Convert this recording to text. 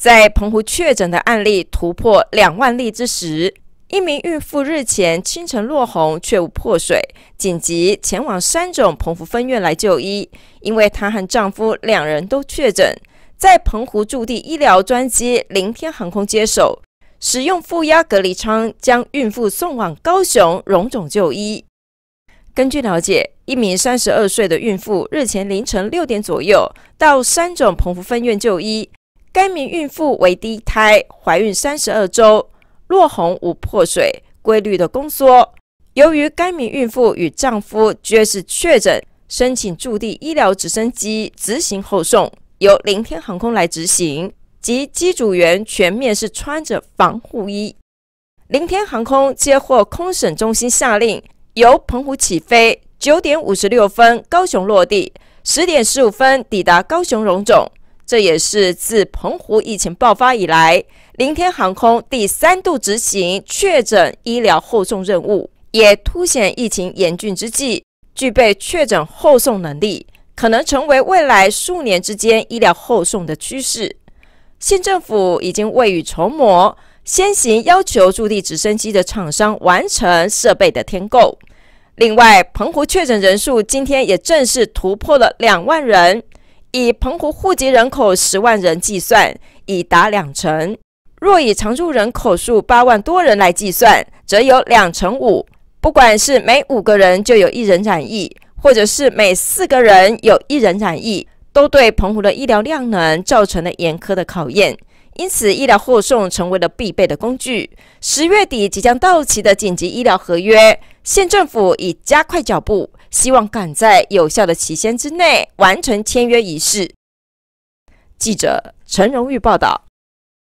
在澎湖确诊的案例突破两万例之时，一名孕妇日前清晨落红却无破水，紧急前往三种澎湖分院来就医，因为她和丈夫两人都确诊，在澎湖驻地医疗专机凌天航空接手，使用负压隔离舱将孕妇送往高雄荣总就医。根据了解，一名三十二岁的孕妇日前凌晨六点左右到三种澎湖分院就医。该名孕妇为第一胎，怀孕三十二周，落红无破水，规律的宫缩。由于该名孕妇与丈夫均是确诊，申请驻地医疗直升机执行后送，由凌天航空来执行，及机组员全面是穿着防护衣。凌天航空接获空审中心下令，由澎湖起飞，九点五十六分高雄落地，十点十五分抵达高雄荣总。这也是自澎湖疫情爆发以来，凌天航空第三度执行确诊医疗后送任务，也凸显疫情严峻之际，具备确诊后送能力，可能成为未来数年之间医疗后送的趋势。县政府已经未雨绸缪，先行要求驻地直升机的厂商完成设备的添购。另外，澎湖确诊人数今天也正式突破了两万人。以澎湖户籍人口十万人计算，已达两成；若以常住人口数八万多人来计算，则有两成五。不管是每五个人就有一人染疫，或者是每四个人有一人染疫，都对澎湖的医疗量能造成了严苛的考验。因此，医疗护送成为了必备的工具。十月底即将到期的紧急医疗合约。县政府已加快脚步，希望赶在有效的期限之内完成签约仪式。记者陈荣玉报道。